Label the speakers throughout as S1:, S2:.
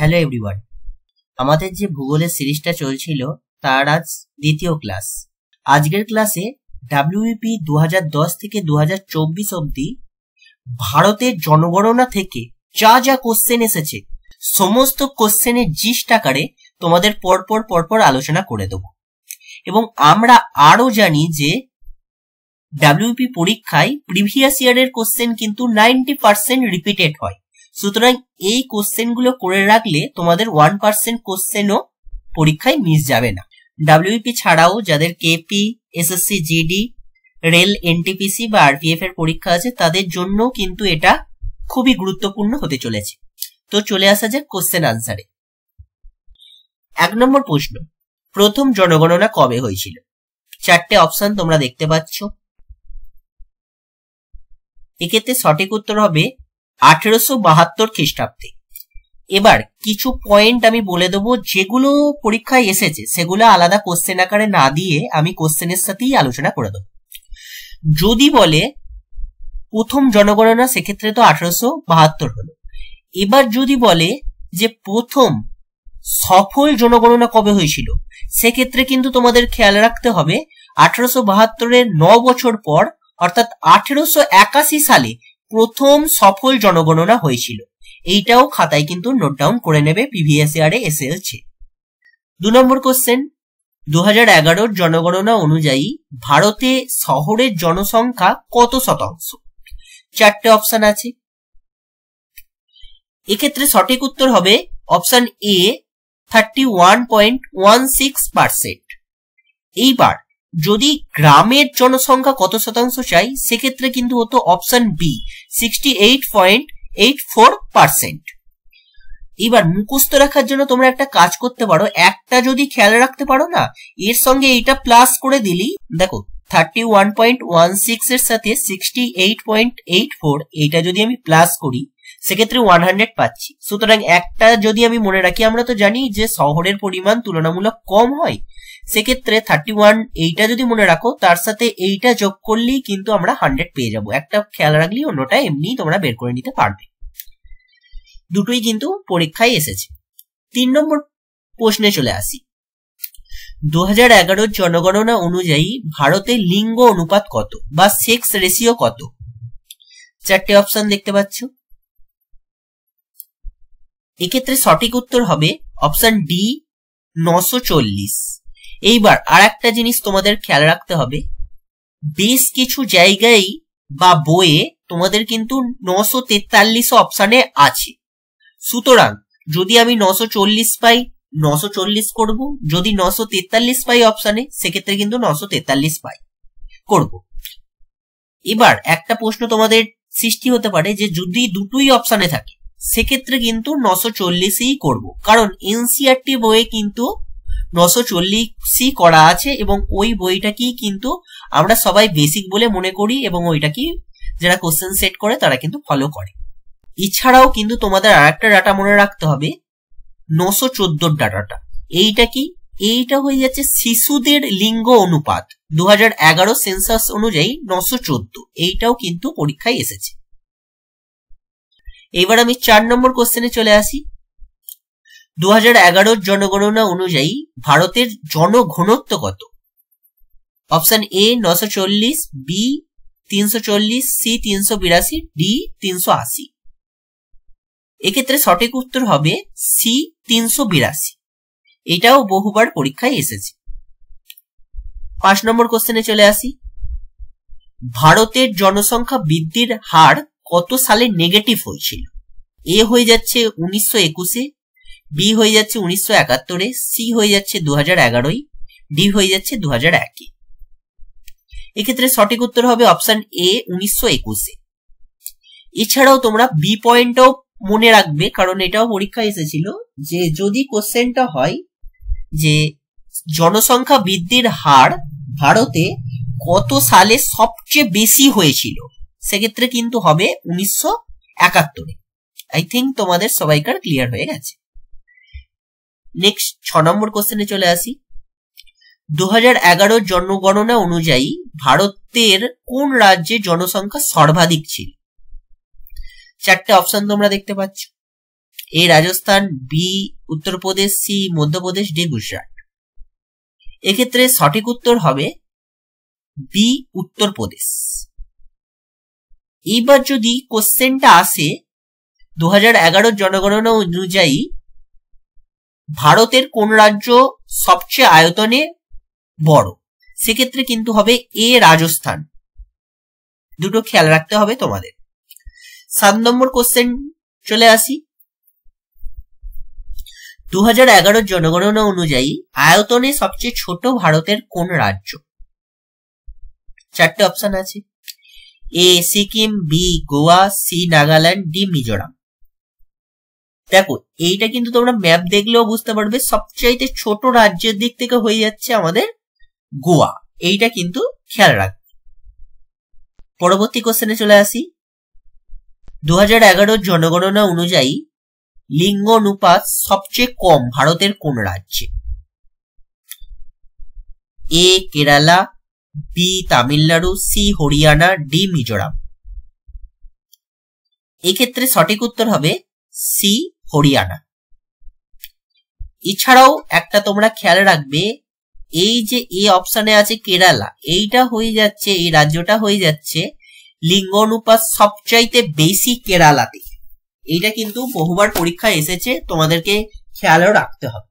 S1: hello everyone আমাদের যে ভূগোলের সিরিজটা চলছিল তার আজ দ্বিতীয় ক্লাস আজকের ক্লাসে ডাব্লিউপি e দু থেকে দু হাজার চব্বিশ অব্দি ভারতের জনগণনা থেকে যা যা কোশ্চেন এসেছে সমস্ত কোশ্চেনের জিস্ট আকারে তোমাদের পরপর পরপর আলোচনা করে দেব এবং আমরা আরও জানি যে ডাব্লিউপি e পরীক্ষায় প্রিভিয়াস ইয়ারের কোশ্চেন কিন্তু নাইনটি পার্সেন্ট রিপিটেড হয় সুতরাং এই কোশ্চেনগুলো করে রাখলে তোমাদের ওয়ান পার্সেন্ট কোশ্চেনও পরীক্ষায় মিস যাবে না ডাব্লিউপি e ছাড়াও যাদের KP SSC GD rail NTPC বা আরপিএফ এর পরীক্ষা আছে তাদের জন্য কিন্তু এটা খুবই গুরুত্বপূর্ণ হতে চলেছে তো চলে আসা যাক কোশ্চেন আনসারে এক নম্বর প্রশ্ন প্রথম জনগণনা কবে হয়েছিল চারটে অপশন তোমরা দেখতে পাচ্ছ এক্ষেত্রে সঠিক উত্তর হবে আঠেরোশো বাহাত্তর খ্রিস্টাব্দে এবার কিছু পয়েন্ট আমি বলে দেব যেগুলো পরীক্ষায় এসেছে সেগুলো আলাদা কোশ্চেন আকারে না দিয়ে আমি কোশ্চেনের সাথেই আলোচনা করে দেব যদি বলে প্রথম জনগণনা সেক্ষেত্রে তো আঠারোশো বাহাত্তর হলো এবার যদি বলে যে প্রথম সফল জনগণনা কবে হয়েছিল সেক্ষেত্রে কিন্তু তোমাদের খেয়াল রাখতে হবে আঠারোশো বাহাত্তরের ন বছর পর অর্থাৎ আঠেরোশো একাশি সালে প্রথম সফল জনগণনা হয়েছিল এইটাও খাতায় কিন্তু নোট ডাউন করে নেবে প্রিভিয়াস ইয়ারে এসে হচ্ছে দু নম্বর কোশ্চেন দু হাজার জনগণনা অনুযায়ী ভারতে শহরের জনসংখ্যা কত শতাংশ চারটে অপশন আছে এক্ষেত্রে সঠিক উত্তর হবে option A thirty one point one six percent এইবার যদি গ্রামের জনসংখ্যা কত শতাংশ চাই সেক্ষেত্রে কিন্তু হতো অপশন বি সিক্সটি এবার মুখস্থ রাখার জন্য তোমরা একটা কাজ করতে পারো একটা যদি খেয়াল রাখতে পারো না এর সঙ্গে এইটা প্লাস করে দিলি দেখো thirty one point one six এর সাথে sixty eight point eight four এইটা যদি আমি প্লাস করি সেক্ষেত্রে ওয়ান হান্ড্রেড পাচ্ছি সুতরাং একটা যদি আমি মনে রাখি আমরা তো জানি যে শহরের পরিমাণ তুলনামূলক কম হয় সেক্ষেত্রে থার্টি ওয়ান এইটা যদি মনে রাখো তার সাথে এইটা যোগ করলেই কিন্তু আমরা হান্ড্রেড পেয়ে যাব একটা খেয়াল রাখলেই অন্যটা এমনি তোমরা বের করে নিতে পারবে দুটোই কিন্তু পরীক্ষায় এসেছে তিন নম্বর প্রশ্নে চলে আসি দু হাজার জনগণনা অনুযায়ী ভারতে লিঙ্গ অনুপাত কত বা সেক্স রেশিও কত চারটে অপশন দেখতে পাচ্ছ এক্ষেত্রে সঠিক উত্তর হবে অপশন ডি নশো চল্লিশ এইবার আর একটা জিনিস তোমাদের খেয়াল রাখতে হবে বেশ কিছু জায়গায় বা বইয়ে তোমাদের কিন্তু নশো তেতাল্লিশ অপশানে আছে সুতরাং যদি আমি নশো চল্লিশ পাই নশো চল্লিশ করবো যদি নশো তেতাল্লিশ পাই অপশানে সেক্ষেত্রে কিন্তু নশো তেতাল্লিশ পাই করব এবার একটা প্রশ্ন তোমাদের সৃষ্টি হতে পারে যে যদি দুটোই অপশানে থাকে সেক্ষেত্রে কিন্তু নশো চল্লিশেই করবো কারণ এনসিআরটি বইয়ে কিন্তু নশো চল্লিশই করা আছে এবং ওই বইটাকেই কিন্তু আমরা সবাই বেসিক বলে মনে করি এবং ওইটাকেই যারা কোশ্চেন সেট করে তারা কিন্তু ফলো করে এছাড়াও কিন্তু তোমাদের আর একটা ডাটা মনে রাখতে হবে নশো চোদ্দোর ডাটাটা এইটা কি এইটা হয়ে যাচ্ছে শিশুদের লিঙ্গ অনুপাত দু এগারো সেন্সাস অনুযায়ী নশো চোদ্দ এইটাও কিন্তু পরীক্ষায় এসেছে এবার আমি চার নম্বর কোশ্চেনে চলে আসি দু হাজার এগারোর জনগণনা অনুযায়ী ভারতের জনঘনত্ব কত অপশন এ নশো চল্লিশ বি তিনশো চল্লিশ সি তিনশো বিরাশি ডি তিনশো আশি এক্ষেত্রে সঠিক উত্তর হবে সি তিনশো বিরাশি এটাও বহুবার পরীক্ষায় এসেছে পাঁচ নম্বর কোশ্চেনে চলে আসি ভারতের জনসংখ্যা বৃদ্ধির হার কত সালে নেগেটিভ হয়েছিল এ হয়ে যাচ্ছে উনিশশো একুশে বি হয়ে যাচ্ছে উনিশশো একাত্তরে সি হয়ে যাচ্ছে দু হাজার এগারোই ডি হয়ে যাচ্ছে দু হাজার একে এক্ষেত্রে সঠিক উত্তর হবে অপশন এ উনিশশো একুশে এছাড়াও তোমরা বি পয়েন্টও মনে রাখবে কারণ এটাও পরীক্ষা এসেছিল যে যদি কোশ্চেনটা হয় যে জনসংখ্যা বৃদ্ধির হার ভারতে কত সালে সবচেয়ে বেশি হয়েছিল সেক্ষেত্রে কিন্তু হবে উনিশশো একাত্তরে আই থিঙ্ক তোমাদের সবাইকার ক্লিয়ার হয়ে গেছে নেক্সট ছ নম্বর কোশ্চেনে চলে আসি দু হাজার জনগণনা অনুযায়ী ভারতের কোন রাজ্যে জনসংখ্যা সর্বাধিক ছিল চারটে অপশন তোমরা দেখতে পাচ্ছ A Rajasthan B Uttar Pradesh C Madhya Pradesh D Gujarat এক্ষেত্রে সঠিক উত্তর হবে বি উত্তরপ্রদেশ এইবার যদি কোশ্চেনটা আসে দু হাজার জনগণনা অনুযায়ী ভারতের কোন রাজ্য সবচেয়ে আয়তনে বড় সেক্ষেত্রে কিন্তু হবে এ রাজস্থান দুটো খেয়াল রাখতে হবে তোমাদের সাত নম্বর কোশ্চেন চলে আসি দু হাজার জনগণনা অনুযায়ী আয়তনে সবচেয়ে ছোট ভারতের কোন রাজ্য চারটে অপশন আছে A Sikkim B Goa C Nagaland D Mizoram দেখো এইটা কিন্তু তোমরা ম্যাপ দেখলেও বুঝতে পারবে সবচাইতে ছোট রাজ্যের দিক থেকে হয়ে যাচ্ছে আমাদের গোয়া এইটা কিন্তু খেয়াল রাখ পরবর্তী কোশ্চেনে চলে আসি দু হাজার জনগণনা অনুযায়ী লিঙ্গ অনুপাত সবচেয়ে কম ভারতের কোন রাজ্যে A Kerala B Tamil Nadu C Haryana D Mizoram এক্ষেত্রে সঠিক উত্তর হবে সি হরিয়ানা এছাড়াও একটা তোমরা খেয়াল রাখবে এই যে এ অপশানে আছে কেরালা এইটা হয়ে যাচ্ছে এই রাজ্যটা হয়ে যাচ্ছে লিঙ্গ অনুপাত সবচাইতে বেশি কেরালাতে এইটা কিন্তু বহুবার পরীক্ষা এসেছে তোমাদেরকে খেয়ালও রাখতে হবে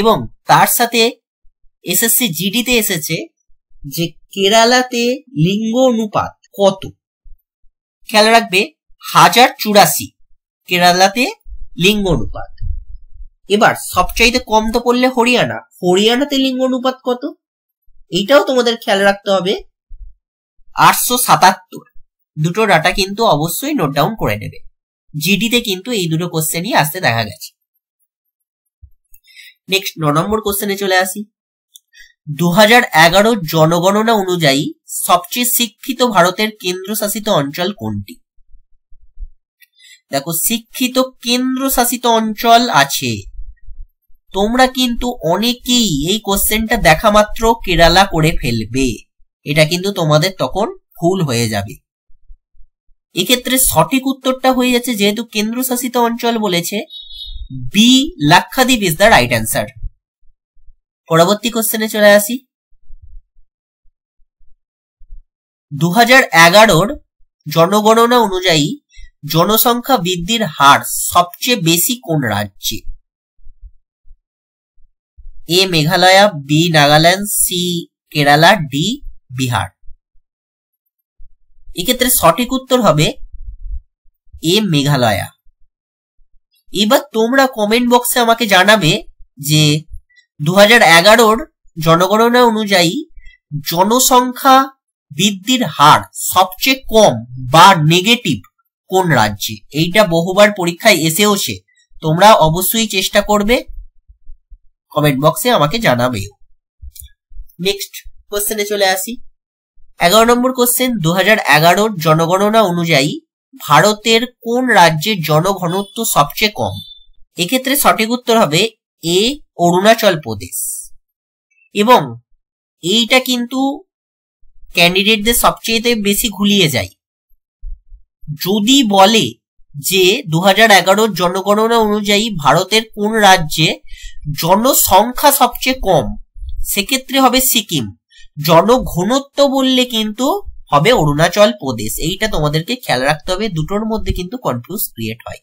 S1: এবং তার সাথে এসএসসি জিডিতে এসেছে যে কেরালাতে লিঙ্গ অনুপাত কত খেয়াল রাখবে হাজার চুরাশি কেরালাতে লিঙ্গ অনুপাত এবার সবচাইতে কম তো পড়লে হরিয়ানা হরিয়ানাতে লিঙ্গ অনুপাত কত এইটাও তোমাদের খেয়াল রাখতে হবে আটশো সাতাত্তর দুটো ডাটা কিন্তু অবশ্যই নোট ডাউন করে নেবে জিডিতে কিন্তু এই দুটো কোশ্চেনই আসতে দেখা গেছে নেক্সট ন নম্বর কোশ্চেনে চলে আসি দু জনগণনা অনুযায়ী সবচেয়ে শিক্ষিত ভারতের কেন্দ্রশাসিত অঞ্চল কোনটি দেখো শিক্ষিত কেন্দ্রশাসিত অঞ্চল আছে তোমরা কিন্তু অনেকেই এই কোশ্চেনটা দেখা মাত্র কেরালা করে ফেলবে এটা কিন্তু তোমাদের তখন ভুল হয়ে যাবে এক্ষেত্রে সঠিক উত্তরটা হয়ে যাচ্ছে যেহেতু কেন্দ্রশাসিত অঞ্চল বলেছে B Lakshadweep is the right answer পরবর্তী কোশ্চেনে চলে আসি দু হাজার জনগণনা অনুযায়ী জনসংখ্যা বৃদ্ধির হার সবচেয়ে বেশি কোন রাজ্যে A Meghalaya B Nagaland C Kerala D Bihar এক্ষেত্রে সঠিক উত্তর হবে এ মেঘালয়া এবার তোমরা কমেন্ট বক্সে আমাকে জানাবে যে দু হাজার এগারোর জনগণনা অনুযায়ী জনসংখ্যা বৃদ্ধির হার সবচেয়ে কম বা নেগেটিভ কোন রাজ্যে এইটা বহুবার পরীক্ষায় এসেওছে তোমরা অবশ্যই চেষ্টা করবে কমেন্ট বক্সে আমাকে জানাবে নেক্সট কোশ্চেনে চলে আসি এগারো নম্বর কোশ্চেন দু হাজার জনগণনা অনুযায়ী ভারতের কোন রাজ্যের জনঘনত্ব সবচেয়ে কম এক্ষেত্রে সঠিক উত্তর হবে এ অরুণাচল প্রদেশ এবং এইটা কিন্তু ক্যান্ডিডেটদের সবচেয়ে বেশি ঘুলিয়ে যায় যদি বলে যে দু হাজার এগারোর জনগণনা অনুযায়ী ভারতের কোন রাজ্যে জনসংখ্যা সবচেয়ে কম সেক্ষেত্রে হবে সিকিম জনঘনত্ব বললে কিন্তু হবে অরুণাচল প্রদেশ এইটা তোমাদেরকে খেয়াল রাখতে হবে দুটোর মধ্যে কিন্তু কনফিউজ ক্রিয়েট হয়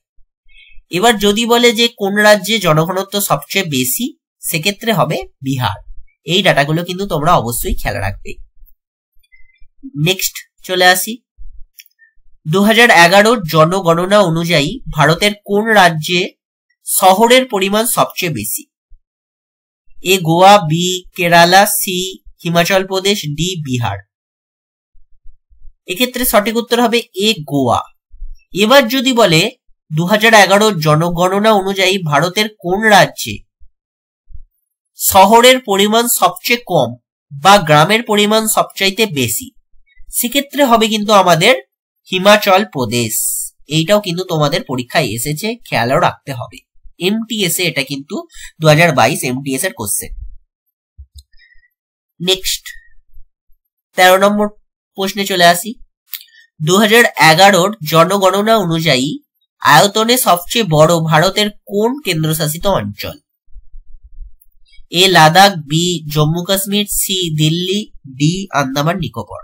S1: এবার যদি বলে যে কোন রাজ্যে জনঘনত্ব সবচেয়ে বেশি সেক্ষেত্রে হবে বিহার এই ডাটাগুলো কিন্তু তোমরা অবশ্যই খেয়াল রাখবে নেক্সট চলে আসি দু হাজার জনগণনা অনুযায়ী ভারতের কোন রাজ্যে শহরের পরিমাণ সবচেয়ে বেশি A Goa B Kerala C Himachal Pradesh D Bihar এক্ষেত্রে সঠিক উত্তর হবে এ গোয়া এবার যদি বলে দু হাজার জনগণনা অনুযায়ী ভারতের কোন রাজ্যে শহরের পরিমাণ সবচেয়ে কম বা গ্রামের পরিমাণ সবচাইতে বেশি সেক্ষেত্রে হবে কিন্তু আমাদের হিমাচল প্রদেশ এইটাও কিন্তু তোমাদের পরীক্ষায় এসেছে খেয়ালও রাখতে হবে এমটিএস এ এটা কিন্তু দু হাজার বাইশ এমটিএস এর কোশ্চেন নেক্সট তেরো নম্বর প্রশ্নে চলে আসি দু হাজার এগারোর জনগণনা অনুযায়ী আয়তনে সবচেয়ে বড় ভারতের কোন কেন্দ্রশাসিত অঞ্চল A Ladakh B Jammu Kashmir C Delhi D Andaman Nicobar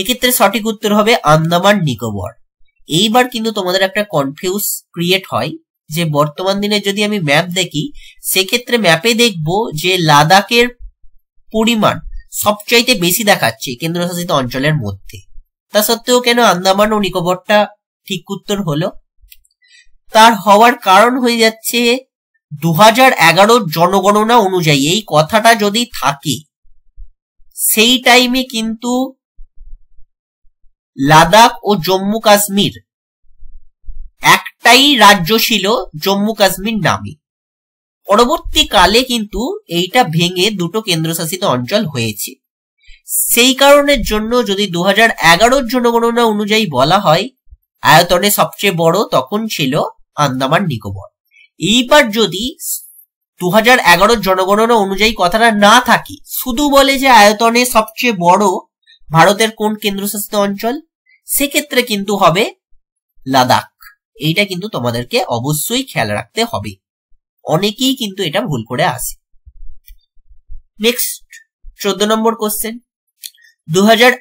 S1: এক্ষেত্রে সঠিক উত্তর হবে আন্দামান নিকোবর এইবার কিন্তু তোমাদের একটা কনফিউজ ক্রিয়েট হয় যে বর্তমান দিনে যদি আমি ম্যাপ দেখি সেক্ষেত্রে ম্যাপে দেখব যে লাদাখের পরিমাণ সবচাইতে বেশি দেখাচ্ছে কেন্দ্রশাসিত অঞ্চলের মধ্যে তা সত্ত্বেও কেন আন্দামান ও নিকোবরটা ঠিক উত্তর হলো তার হওয়ার কারণ হয়ে যাচ্ছে দু হাজার জনগণনা অনুযায়ী এই কথাটা যদি থাকে সেই টাইমে কিন্তু লাদাখ ও জম্মু কাশ্মীর একটাই রাজ্য ছিল জম্মু কাশ্মীর নামে পরবর্তীকালে কিন্তু এইটা ভেঙে দুটো কেন্দ্রশাসিত অঞ্চল হয়েছে সেই কারণের জন্য যদি দু হাজার এগারোর জনগণনা অনুযায়ী বলা হয় আয়তনে সবচেয়ে বড় তখন ছিল আন্দামান নিকোবর এইবার যদি দু হাজার এগারোর জনগণনা অনুযায়ী কথাটা না থাকে শুধু বলে যে আয়তনে সবচেয়ে বড় ভারতের কোন কেন্দ্রশাসিত অঞ্চল সেক্ষেত্রে কিন্তু হবে লাদাখ এইটা কিন্তু তোমাদেরকে অবশ্যই খেয়াল রাখতে হবে অনেকেই কিন্তু এটা ভুল করে আসে নেক্সট চোদ্দ নম্বর কোশ্চেন দু হাজার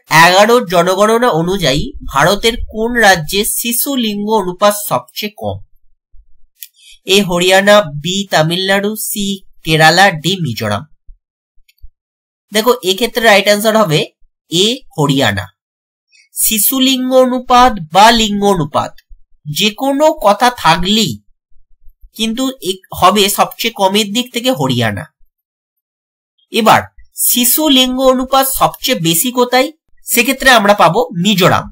S1: জনগণনা অনুযায়ী ভারতের কোন রাজ্যে শিশু লিঙ্গ অনুপাত সবচেয়ে কম A Haryana B Tamil Nadu C Kerala D Mizoram দেখো এক্ষেত্রে রাইট অ্যান্সার হবে এ হরিয়ানা শিশু লিঙ্গ বা লিঙ্গ যে কোনো কথা থাকলেই কিন্তু হবে সবচেয়ে কমের দিক থেকে হরিয়ানা এবার শিশু লিঙ্গ অনুপাত সবচেয়ে বেশি কোথায় সেক্ষেত্রে আমরা পাবো মিজোরাম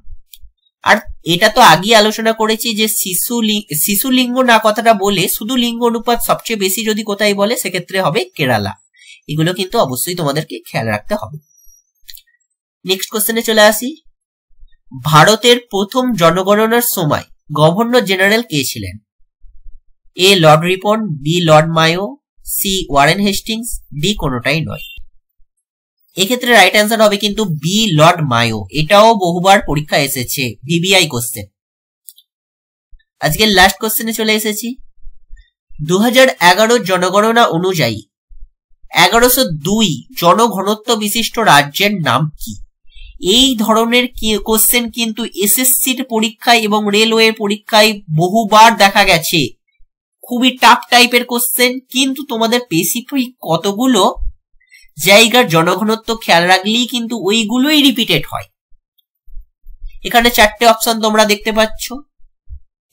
S1: আর এটা তো আগেই আলোচনা করেছি যে শিশু শিশু লিঙ্গ না কথাটা বলে শুধু লিঙ্গ অনুপাত সবচেয়ে বেশি যদি কোথায় বলে সেক্ষেত্রে হবে কেরালা এগুলো কিন্তু অবশ্যই তোমাদেরকে খেয়াল রাখতে হবে নেক্সট কোশ্চেনে চলে আসি ভারতের প্রথম জনগণনার সময় গভর্নর জেনারেল কে ছিলেন A Lord Ripon B Lord Mayo C Warren Hastings D কোনোটাই নয় এক্ষেত্রে রাইট অ্যান্সার হবে কিন্তু বি লর্ড মায়ো এটাও বহুবার পরীক্ষা এসেছে বিবিআই কোশ্চেন আজকে লাস্ট কোশ্চেনে চলে এসেছি দু জনগণনা অনুযায়ী এগারোশো দুই জনঘনত্ব বিশিষ্ট রাজ্যের নাম কি এই ধরনের কোশ্চেন কিন্তু এসএসসির পরীক্ষায় এবং রেলওয়ে পরীক্ষায় বহুবার দেখা গেছে খুবই টাফ টাইপের কোশ্চেন কিন্তু তোমাদের স্পেসিফিক কতগুলো জায়গার জনঘনত্ব খেয়াল রাখলেই কিন্তু ওইগুলোই রিপিটেড হয় এখানে চারটে অপশন তোমরা দেখতে পাচ্ছ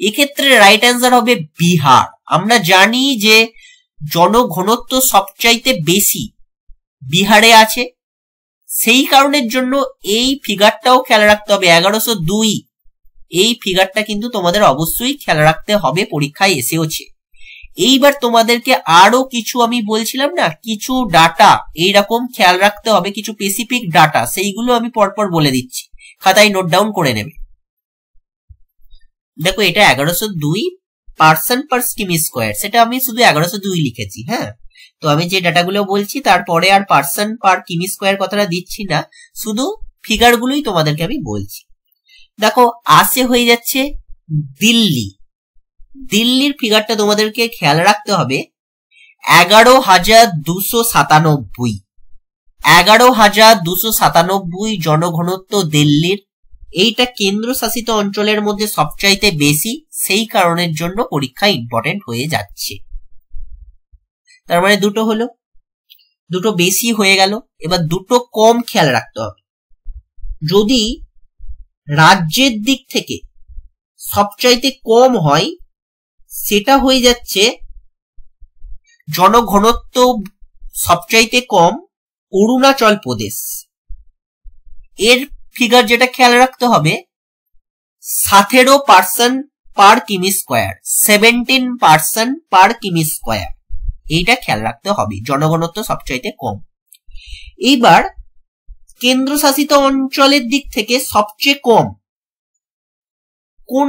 S1: এক্ষেত্রে রাইট অ্যান্সার হবে বিহার আমরা জানি যে জনঘনত্ব সবচাইতে বেশি বিহারে আছে সেই কারণের জন্য এই ফিগারটাও খেয়াল রাখতে হবে এগারোশো দুই এই ফিগারটা কিন্তু তোমাদের অবশ্যই খেয়াল রাখতে হবে পরীক্ষায় এসেওছে এইবার তোমাদেরকে আরো কিছু আমি বলছিলাম না কিছু ডাটা এইরকম খেয়াল রাখতে হবে কিছু স্পেসিফিক ডাটা সেইগুলো আমি পরপর বলে দিচ্ছি খাতায় নোট ডাউন করে নেবে দেখো এটা এগারোশো দুই পার্সন পার স্কিম স্কোয়ার সেটা আমি শুধু এগারোশো দুই লিখেছি হ্যাঁ তো আমি যে ডাটাগুলো বলছি তারপরে আর পার্সন পার কিমি স্কোয়ার কথাটা দিচ্ছি না শুধু ফিগারগুলোই তোমাদেরকে আমি বলছি দেখো আসে হয়ে যাচ্ছে দিল্লি দিল্লির ফিগারটা তোমাদেরকে খেয়াল রাখতে হবে এগারো হাজার দুশো সাতানব্বই এগারো হাজার দুশো সাতানব্বই জনঘনত্ব দিল্লির এইটা কেন্দ্রশাসিত অঞ্চলের মধ্যে সবচাইতে বেশি সেই কারণের জন্য পরীক্ষা ইম্পর্টেন্ট হয়ে যাচ্ছে তার মানে দুটো হলো দুটো বেশি হয়ে গেল এবার দুটো কম খেয়াল রাখতে হবে যদি রাজ্যের দিক থেকে সবচাইতে কম হয় সেটা হয়ে যাচ্ছে জনঘনত্ব সবচাইতে কম অরুণাচল প্রদেশ এর ফিগার যেটা খেয়াল রাখতে হবে সাথেরো পার্সেন্ট পার কিমি স্কোয়ার সেভেন্টিন পার্সেন্ট পার কিমি স্কোয়ার এইটা খেয়াল রাখতে হবে জনগণত্ব সবচাইতে কম এইবার কেন্দ্রশাসিত অঞ্চলের দিক থেকে সবচেয়ে কম কোন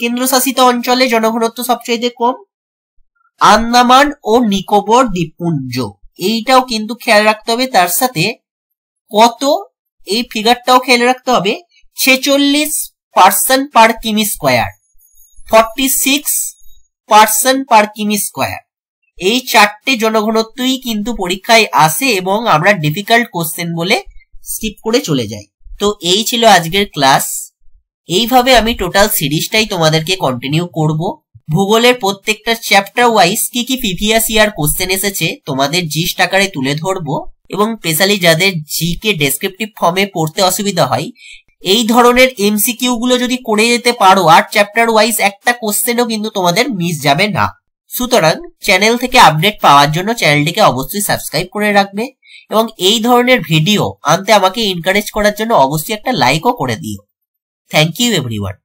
S1: কেন্দ্রশাসিত অঞ্চলে জনঘনত্ব সবচাইতে কম আন্দামান ও নিকোবর দ্বীপপুঞ্জ এইটাও কিন্তু খেয়াল রাখতে হবে তার সাথে কত এই ফিগারটাও খেয়াল রাখতে হবে ছেচল্লিশ পার্সেন্ট পার কিমি square forty six percent per কিমি স্কোয়ার এই চারটে জনঘনত্বই কিন্তু পরীক্ষায় আসে এবং আমরা ডিফিকাল্ট কোশ্চেন বলে স্কিপ করে চলে যাই তো এই ছিল আজকের ক্লাস এইভাবে আমি টোটাল সিরিজটাই তোমাদেরকে কন্টিনিউ করব ভূগোলের প্রত্যেকটা চ্যাপ্টার ওয়াইজ কি কি পিভিএস ইয়ার কোশ্চেন এসেছে তোমাদের জিস্ট আকারে তুলে ধরবো এবং স্পেশালি যাদের জি কে ডেসক্রিপটিভ ফর্মে পড়তে অসুবিধা হয় এই ধরনের এমসিকিউ গুলো যদি করে যেতে পারো আর চ্যাপ্টার ওয়াইজ একটা কোশ্চেনও কিন্তু তোমাদের মিস যাবে না সুতরাং চ্যানেল থেকে আপডেট পাওয়ার জন্য চ্যানেলটিকে অবশ্যই সাবস্ক্রাইব করে রাখবে এবং এই ধরনের ভিডিও আনতে আমাকে এনকারেজ করার জন্য অবশ্যই একটা লাইকও করে দিও থ্যাংক ইউ এভরিওয়ান